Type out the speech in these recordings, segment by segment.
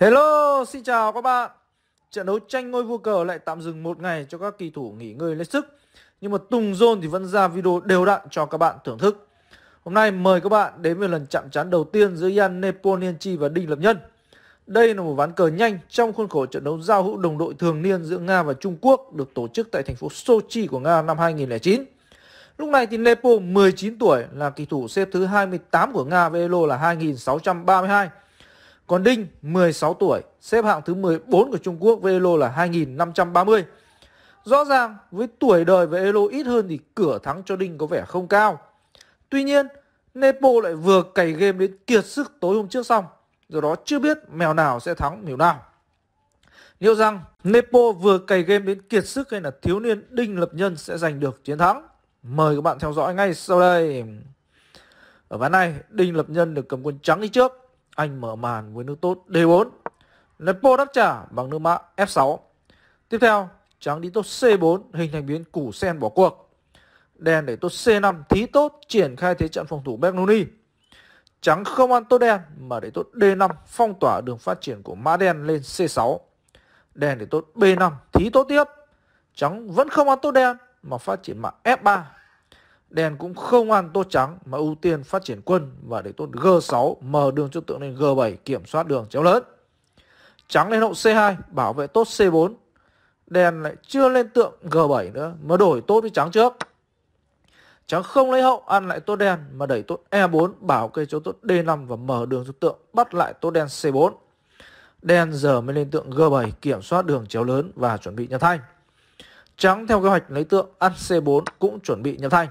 Hello, xin chào các bạn. Trận đấu tranh ngôi vua cờ lại tạm dừng một ngày cho các kỳ thủ nghỉ ngơi lấy sức. Nhưng mà Tùng Zone thì vẫn ra video đều đặn cho các bạn thưởng thức. Hôm nay mời các bạn đến với lần chạm trán đầu tiên giữa Yan Neponianchi và Đinh Lập Nhân. Đây là một ván cờ nhanh trong khuôn khổ trận đấu giao hữu đồng đội thường niên giữa Nga và Trung Quốc được tổ chức tại thành phố Sochi của Nga năm 2009. Lúc này thì Nepo 19 tuổi là kỳ thủ xếp thứ 28 của Nga với Elo là 2632 còn Đinh 16 tuổi, xếp hạng thứ 14 của Trung Quốc với Elo là 2530. Rõ ràng với tuổi đời và Elo ít hơn thì cửa thắng cho Đinh có vẻ không cao. Tuy nhiên, Nepo lại vừa cày game đến kiệt sức tối hôm trước xong, do đó chưa biết mèo nào sẽ thắng mèo nào. Liệu rằng Nepo vừa cày game đến kiệt sức hay là thiếu niên Đinh Lập Nhân sẽ giành được chiến thắng? Mời các bạn theo dõi ngay sau đây. Ở ván này, Đinh Lập Nhân được cầm quân trắng đi trước. Anh mở màn với nước tốt D4. Nepo đáp trả bằng nước mã F6. Tiếp theo, trắng đi tốt C4 hình thành biến củ sen bỏ cuộc. Đen để tốt C5 thí tốt triển khai thế trận phòng thủ Bernoulli. Trắng không ăn tốt đen mà để tốt D5 phong tỏa đường phát triển của mã đen lên C6. Đen để tốt B5 thí tốt tiếp. Trắng vẫn không ăn tốt đen mà phát triển mã F3 đen cũng không ăn tốt trắng mà ưu tiên phát triển quân và để tốt G6 mở đường cho tượng lên G7 kiểm soát đường chéo lớn. Trắng lên hậu C2 bảo vệ tốt C4. đen lại chưa lên tượng G7 nữa mà đổi tốt với trắng trước. Trắng không lấy hậu ăn lại tốt đen mà đẩy tốt E4 bảo kê cho tốt D5 và mở đường cho tượng bắt lại tốt đen C4. Đen giờ mới lên tượng G7 kiểm soát đường chéo lớn và chuẩn bị nhập thanh. Trắng theo kế hoạch lấy tượng ăn C4 cũng chuẩn bị nhập thanh.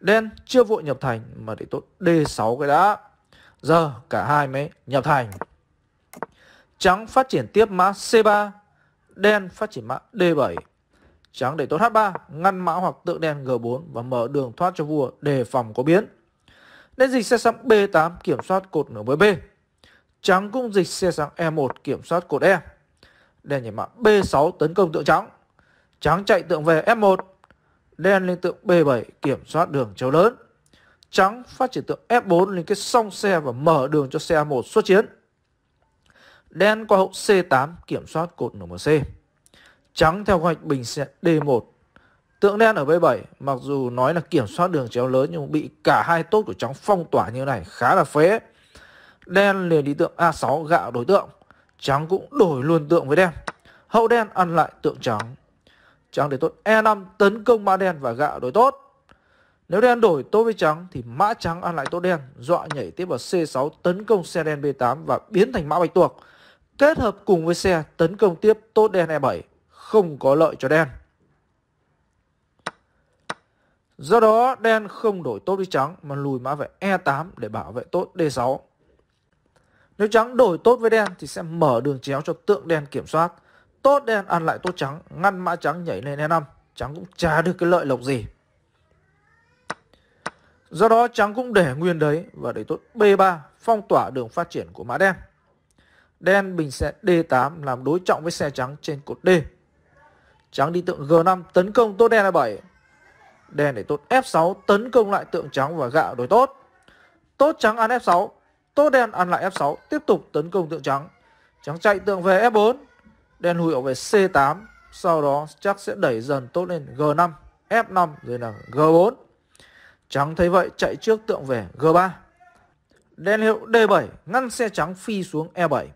Đen chưa vội nhập thành mà để tốt D6 cái đã. Giờ cả hai mới nhập thành. Trắng phát triển tiếp mã C3. Đen phát triển mã D7. Trắng để tốt H3, ngăn mã hoặc tượng đen G4 và mở đường thoát cho vua đề phòng có biến. Đen dịch xe sang B8 kiểm soát cột nửa với B. Trắng cũng dịch xe sang E1 kiểm soát cột E. Đen nhảy mã B6 tấn công tượng trắng. Trắng chạy tượng về F1 đen lên tượng B7 kiểm soát đường chéo lớn, trắng phát triển tượng F4 lên kết song xe và mở đường cho xe A1 xuất chiến. Đen qua hậu C8 kiểm soát cột nmc, Trắng theo hoạch bình xe D1. Tượng đen ở B7 mặc dù nói là kiểm soát đường chéo lớn nhưng bị cả hai tốt của trắng phong tỏa như này khá là phế. Đen liền đi tượng A6 gạo đối tượng. Trắng cũng đổi luôn tượng với đen. Hậu đen ăn lại tượng trắng. Trắng để tốt E5 tấn công mã đen và gạ đổi tốt. Nếu đen đổi tốt với trắng thì mã trắng ăn lại tốt đen, dọa nhảy tiếp vào C6 tấn công xe đen B8 và biến thành mã bạch tuộc. Kết hợp cùng với xe tấn công tiếp tốt đen E7, không có lợi cho đen. Do đó đen không đổi tốt với trắng mà lùi mã về E8 để bảo vệ tốt D6. Nếu trắng đổi tốt với đen thì sẽ mở đường chéo cho tượng đen kiểm soát tốt đen ăn lại tốt trắng ngăn mã trắng nhảy lên e5 trắng cũng chả được cái lợi lộc gì do đó trắng cũng để nguyên đấy và để tốt b3 phong tỏa đường phát triển của mã đen đen bình sẽ d8 làm đối trọng với xe trắng trên cột d trắng đi tượng g5 tấn công tốt đen a7 đen để tốt f6 tấn công lại tượng trắng và gạ đối tốt tốt trắng ăn f6 tốt đen ăn lại f6 tiếp tục tấn công tượng trắng trắng chạy tượng về f4 đen hụi về C8 sau đó chắc sẽ đẩy dần tốt lên G5 F5 rồi là G4 trắng thấy vậy chạy trước tượng về G3 đen hiệu D7 ngăn xe trắng phi xuống E7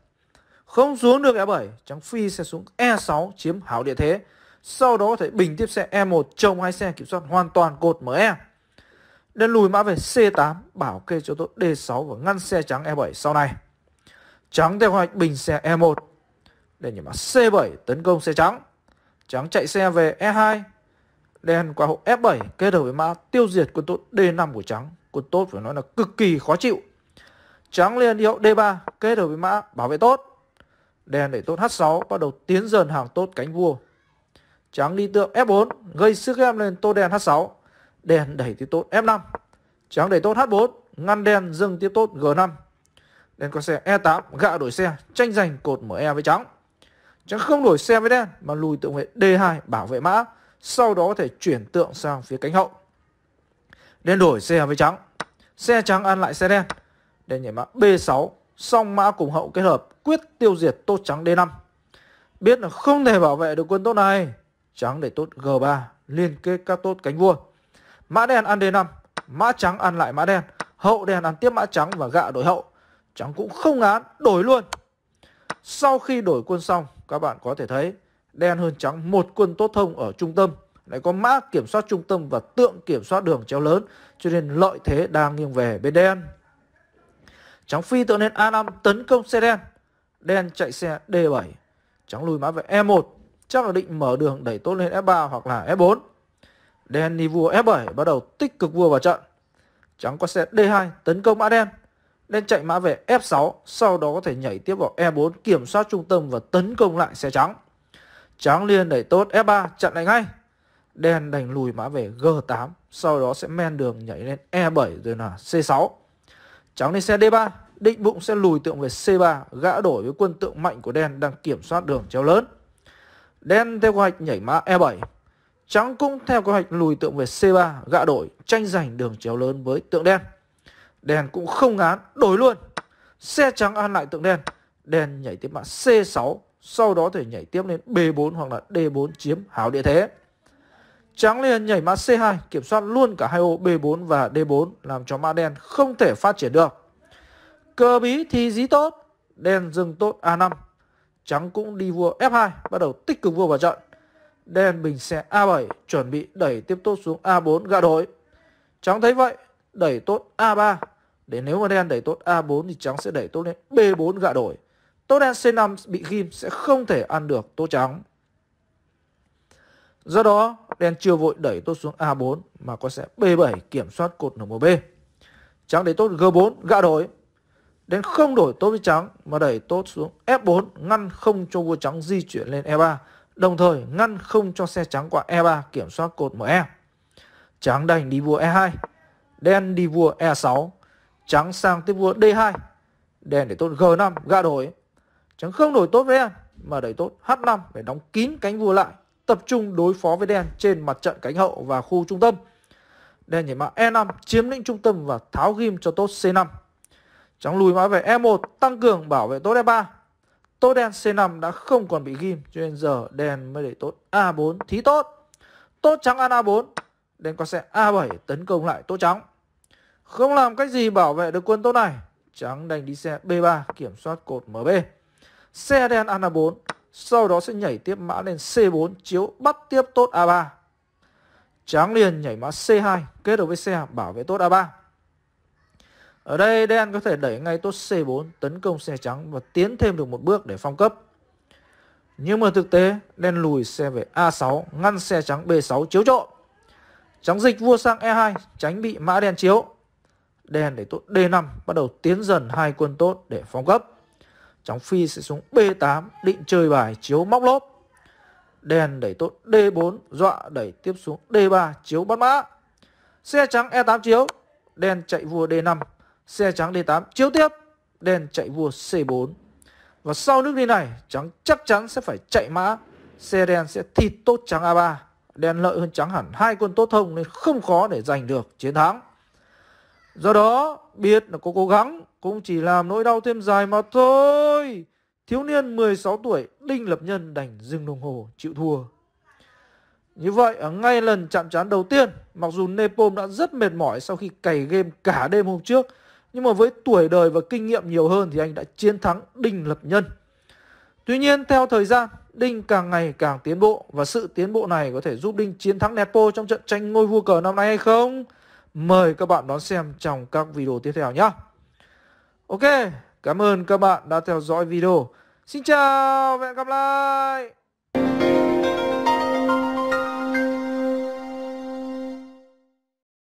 không xuống được E7 trắng phi xe xuống E6 chiếm hảo địa thế sau đó có thể bình tiếp xe E1 trông hai xe kiểm soát hoàn toàn cột ME đen lùi mã về C8 bảo kê cho tốt D6 và ngăn xe trắng E7 sau này trắng theo hoạch bình xe E1 đèn nhảy mã C7 tấn công xe trắng. Trắng chạy xe về E2. Đen qua hộ F7 kết hợp với mã tiêu diệt quân tốt D5 của trắng. Quân tốt phải nói là cực kỳ khó chịu. Trắng liền đi hậu D3 kết hợp với mã bảo vệ tốt. Đen đẩy tốt H6 bắt đầu tiến dần hàng tốt cánh vua. Trắng đi tượng F4 gây sức ép lên tô đen H6. Đen đẩy tiếp tốt F5. Trắng đẩy tốt H4 ngăn đen dừng tiếp tốt G5. Đen có xe E8 gạ đổi xe tranh giành cột mở e với trắng. Trắng không đổi xe với đen mà lùi tượng vệ D2 bảo vệ mã, sau đó có thể chuyển tượng sang phía cánh hậu. Đen đổi xe với trắng. Xe trắng ăn lại xe đen. Đen nhảy mã B6, song mã cùng hậu kết hợp quyết tiêu diệt tốt trắng D5. Biết là không thể bảo vệ được quân tốt này, trắng để tốt G3 liên kết các tốt cánh vua. Mã đen ăn D5, mã trắng ăn lại mã đen, hậu đen ăn tiếp mã trắng và gạ đổi hậu. Trắng cũng không án đổi luôn. Sau khi đổi quân xong, các bạn có thể thấy đen hơn trắng một quân tốt thông ở trung tâm lại có mã kiểm soát trung tâm và tượng kiểm soát đường treo lớn cho nên lợi thế đang nghiêng về bên đen trắng phi tượng lên A5 tấn công xe đen đen chạy xe D7 trắng lùi mã về E1 chắc là định mở đường đẩy tốt lên F3 e hoặc là F4 e đen đi vua F7 e bắt đầu tích cực vua vào trận trắng có xe D2 tấn công mã đen nên chạy mã về F6, sau đó có thể nhảy tiếp vào E4 kiểm soát trung tâm và tấn công lại xe trắng. Trắng liên đẩy tốt F3 chặn lại ngay. Đen đành lùi mã về G8, sau đó sẽ men đường nhảy lên E7 rồi là C6. Trắng lên xe D3, định bụng sẽ lùi tượng về C3, gã đổi với quân tượng mạnh của đen đang kiểm soát đường treo lớn. Đen theo kế hoạch nhảy mã E7, Trắng cũng theo kế hoạch lùi tượng về C3, gã đổi, tranh giành đường chéo lớn với tượng đen. Đèn cũng không ngán, đổi luôn. Xe trắng ăn lại tượng đen. Đen nhảy tiếp mã C6, sau đó thể nhảy tiếp lên B4 hoặc là D4 chiếm hảo địa thế. Trắng liền nhảy mã C2, kiểm soát luôn cả hai ô B4 và D4 làm cho mã đen không thể phát triển được. Cờ bí thì dí tốt, đen dừng tốt A5. Trắng cũng đi vua F2, bắt đầu tích cực vua vào trận. Đen bình xe A7 chuẩn bị đẩy tiếp tốt xuống A4 gạ đổi. Trắng thấy vậy, đẩy tốt A3 để nếu mà đen đẩy tốt A4 thì trắng sẽ đẩy tốt lên B4 gạ đổi. Tốt đen C5 bị ghim sẽ không thể ăn được tốt trắng. Do đó, đen chưa vội đẩy tốt xuống A4 mà có sẽ B7 kiểm soát cột nở b Trắng đẩy tốt G4 gạ đổi. Đen không đổi tốt với trắng mà đẩy tốt xuống F4 ngăn không cho vua trắng di chuyển lên E3. Đồng thời ngăn không cho xe trắng qua E3 kiểm soát cột ME. Trắng đành đi vua E2. Đen đi vua E6 Trắng sang tiếp vua D2. Đen để tốt G5 gạ đổi. Trắng không đổi tốt với đen mà đẩy tốt H5 để đóng kín cánh vua lại, tập trung đối phó với đen trên mặt trận cánh hậu và khu trung tâm. Đen nhảy mã E5 chiếm lĩnh trung tâm và tháo ghim cho tốt C5. Trắng lùi mã về E1 tăng cường bảo vệ tốt E3. Tốt đen C5 đã không còn bị ghim cho nên giờ đen mới đẩy tốt A4 thí tốt. Tốt trắng ăn A4, đen có xe A7 tấn công lại tốt trắng. Không làm cách gì bảo vệ được quân tốt này. Trắng đành đi xe B3 kiểm soát cột MB. Xe đen ăn A4, sau đó sẽ nhảy tiếp mã lên C4 chiếu bắt tiếp tốt A3. Trắng liền nhảy mã C2 kết hợp với xe bảo vệ tốt A3. Ở đây đen có thể đẩy ngay tốt C4 tấn công xe trắng và tiến thêm được một bước để phong cấp. Nhưng mà thực tế đen lùi xe về A6 ngăn xe trắng B6 chiếu trộn. Trắng dịch vua sang E2 tránh bị mã đen chiếu đen để tốt D5 bắt đầu tiến dần hai quân tốt để phong cấp. Chóng phi sẽ xuống B8 định chơi bài chiếu móc lốp. Đen đẩy tốt D4 dọa đẩy tiếp xuống D3 chiếu bắt mã. Xe trắng E8 chiếu, đen chạy vua D5, xe trắng D8 chiếu tiếp, đen chạy vua C4. Và sau nước đi này, trắng chắc chắn sẽ phải chạy mã, xe đen sẽ thịt tốt trắng A3. Đen lợi hơn trắng hẳn hai quân tốt thông nên không khó để giành được chiến thắng. Do đó, biết là cô cố gắng cũng chỉ làm nỗi đau thêm dài mà thôi. Thiếu niên 16 tuổi, Đinh Lập Nhân đành dừng đồng hồ chịu thua. Như vậy, ở ngay lần chạm trán đầu tiên, mặc dù Nepom đã rất mệt mỏi sau khi cày game cả đêm hôm trước, nhưng mà với tuổi đời và kinh nghiệm nhiều hơn thì anh đã chiến thắng Đinh Lập Nhân. Tuy nhiên, theo thời gian, Đinh càng ngày càng tiến bộ và sự tiến bộ này có thể giúp Đinh chiến thắng Nepo trong trận tranh ngôi vua cờ năm nay hay không? Mời các bạn đón xem trong các video tiếp theo nhé. Ok, cảm ơn các bạn đã theo dõi video. Xin chào và hẹn gặp lại.